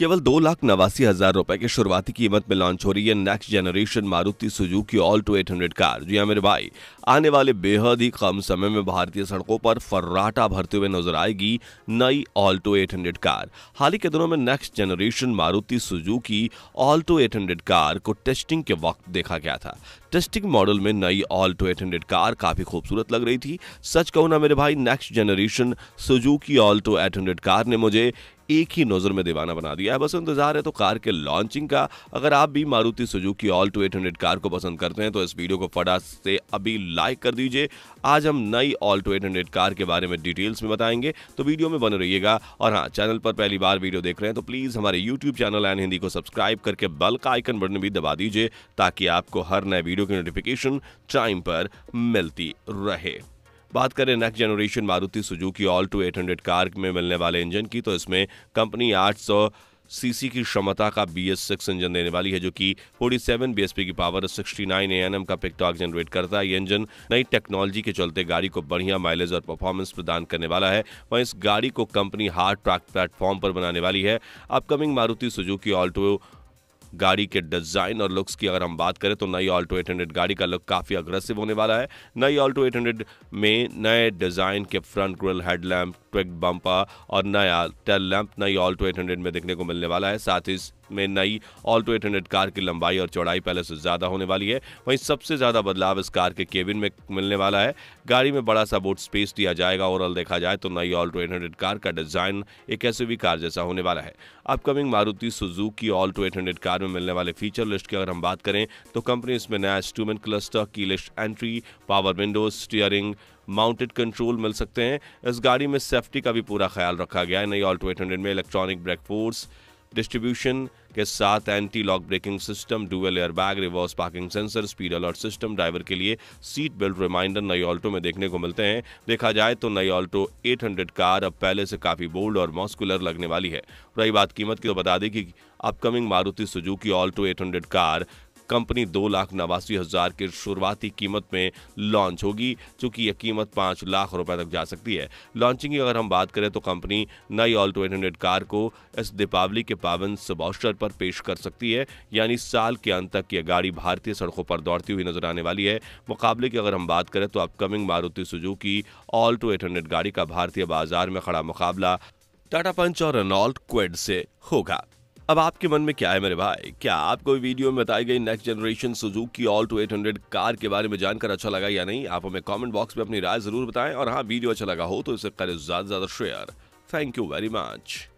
केवल दो लाख नवासी हजार रुपए की शुरुआती कीमत में लॉन्च हो रही है next generation Maruti Suzuki all Alto 800 car जी हाँ मेरे भाई आने वाले बेहद ही कम समय में भारतीय सड़कों पर फर्राटा भरते हुए नजर आएगी नई ऑल ऑल्टो 800 कार हाल ही के दिनों में next generation Maruti Suzuki all Alto 800 car को टेस्टिंग के वक्त देखा गया था टेस्टिंग मॉडल में नई ऑल ऑल्टो 800 कार काफी खूबसूरत लग रही थी सच कहू ना मेरे भाई next generation Suzuki all Alto 800 car ने मुझे एक ही नजर में दीवाना बना दिया है बस इंतजार है तो कार के लॉन्चिंग का अगर आप भी Maruti Suzuki Alto eight car को पसंद करते हैं तो इस वीडियो को फटा से अभी लाइक कर दीजिए आज हम नई ऑल टू एट कार के बारे में डिटेल्स में बताएंगे तो वीडियो में बने रहिएगा और हाँ चैनल पर पहली बार वीडियो देख रहे हैं तो प्लीज हमारे यूट्यूब चैनल एन हिंदी को सब्सक्राइब करके बल का आइकन बटन भी दबा दीजिए ताकि आपको हर नए वीडियो की नोटिफिकेशन टाइम पर मिलती रहे बात करें next generation Maruti Suzuki Alto 800 car में मिलने वाले इंजन की तो इसमें कंपनी 800 सीसी की क्षमता का बी एस सिक्स इंजन देने वाली है जो कि 47 पी की पावर 69 एएनएम का पिकटॉक तो जनरेट करता है ये इंजन नई टेक्नोलॉजी के चलते गाड़ी को बढ़िया माइलेज और परफॉर्मेंस प्रदान करने वाला है वहीं इस गाड़ी को कंपनी हार्ड ट्रैक प्लेटफॉर्म पर बनाने वाली है अपकमिंग मारुति सुजुकी ऑल्टो गाड़ी के डिज़ाइन और लुक्स की अगर हम बात करें तो नई ऑल्टो 800 गाड़ी का लुक काफ़ी अग्रेसिव होने वाला है नई ऑल्टो 800 में नए डिज़ाइन के front grille headlamp tweak bumper और नया टेल लैम्प नई ऑल्टो 800 में देखने को मिलने वाला है साथ ही में नई ऑल्टो 800 कार की लंबाई और चौड़ाई पहले से ज़्यादा होने वाली है वहीं सबसे ज़्यादा बदलाव इस कार के केबिन में मिलने वाला है गाड़ी में बड़ा सा बोट स्पेस दिया जाएगा ओवरऑल देखा जाए तो नई ऑल्टो 800 कार का डिज़ाइन एक ऐसे भी कार जैसा होने वाला है अपकमिंग मारुति की ऑल्टो हंड्रेड कार में मिलने वाले फीचर लिस्ट की अगर हम बात करें तो कंपनी इसमें नया instrument cluster keyless entry power window steering mounted control मिल सकते हैं इस गाड़ी में सेफ्टी का भी पूरा ख्याल रखा गया है नई ऑल्टो एट में इलेक्ट्रॉनिक ब्रेक फोर्स डिस्ट्रीब्यूशन के साथ anti lock braking system dual airbag reverse parking sensor speed alert system driver के लिए सीट बेल्ट रिमाइंडर नई ऑल्टो में देखने को मिलते हैं देखा जाए तो नई ऑल्टो 800 कार अब पहले से काफी बोल्ड और मॉस्कुलर लगने वाली है रही बात कीमत की तो बता दें कि upcoming Maruti Suzuki Alto 800 car company दो लाख नवासी हजार की शुरुआती कीमत में लॉन्च होगी चूंकि यह कीमत पांच लाख रुपए तक जा सकती है लॉन्चिंग की अगर हम बात करें तो कंपनी नई ऑल्टो एट हंड्रेड कार को इस दीपावली के पावन शुभ पर पेश कर सकती है यानी साल के अंत तक यह गाड़ी भारतीय सड़कों पर दौड़ती हुई नजर आने वाली है मुकाबले की अगर हम बात करें तो upcoming Maruti Suzuki Alto eight hundred गाड़ी का भारतीय बाजार में खड़ा मुकाबला टाटा पंच और रेनॉल्ट क्वेड से होगा अब आपके मन में क्या है मेरे भाई क्या आपको वीडियो में बताई गई next generation Suzuki eight hundred car के बारे में जानकर अच्छा लगा या नहीं आप हमें कमेंट बॉक्स में अपनी राय जरूर बताएं और हाँ वीडियो अच्छा लगा हो तो इसे करें ज्यादा ज्यादा share thank you very much